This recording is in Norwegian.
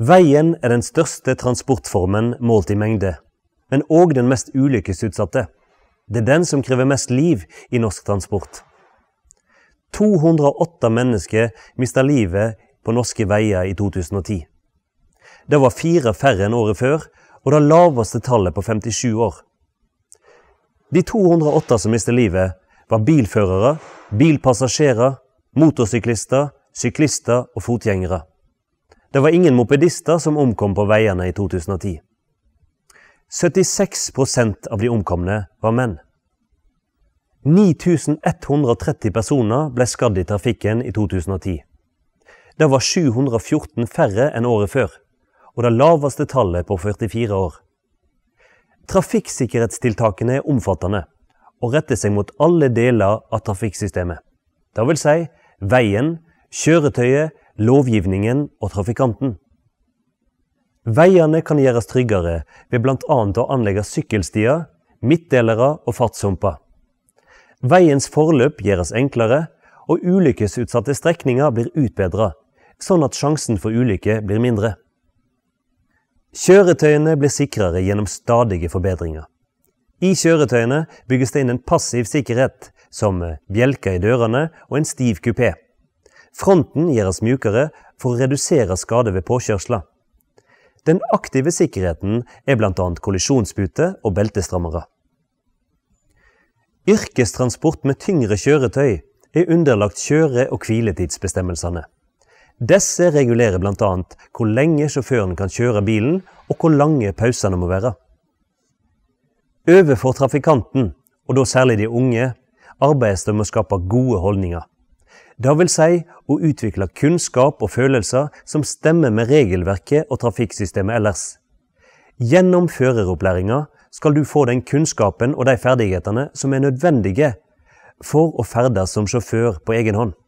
Veien er den største transportformen målt i mengde, men òg den mest ulykkesutsatte. Det er den som krever mest liv i norsk transport. 208 mennesker mista livet på norske veier i 2010. Det var fire færre enn året før, og det laveste tallet på 57 år. De 208 som mister livet, var bilførere, bilpassasjerer, motorsyklister, syklister og fotgjengere. Det var ingen mopedister som omkom på veiene i 2010. 76 av de omkomne var menn. 9130 personer ble skadd i trafikken i 2010. Det var 714 færre enn året før, og det laveste tallet på 44 år. Trafikksikkerhetstiltakene er omfattende og retter seg mot alle deler av trafikksystemet. Det vil si veien, kjøretøyet, lovgivningen og trafikanten. Veiene kan gjøres tryggere ved bl.a. å anlegge sykkelstier, midtdelere og fartshumper. Veiens forløp gjøres enklere, og ulykkesutsatte strekninger blir utbedra, sånn at sjansen for ulykke blir mindre. Kjøretøyene blir sikrere gjennom stadige forbedringer. I kjøretøyene bygges det inn en passiv sikkerhet, som bjelker i dørene og en stiv kupé. Fronten gjøres mjukere for å redusere skade ved påkjørsler. Den aktive sikkerheten er bl.a. kollisjonspute og beltestrammere. Yrkestransport med tyngre kjøretøy er underlagt kjøre- og hviletidsbestemmelsene. Disse regulerer bl.a. hvor lenge sjåføren kan kjøre bilen, og hvor lange pausene må være. Overfor trafikanten, og da særlig de unge, arbeides det med å skape gode holdninger. Det Dvs. Si å utvikle kunnskap og følelser som stemmer med regelverket og trafikksystemet ellers. Gjennom føreropplæringa skal du få den kunnskapen og de ferdighetene som er nødvendige for å ferdes som sjåfør på egen hånd.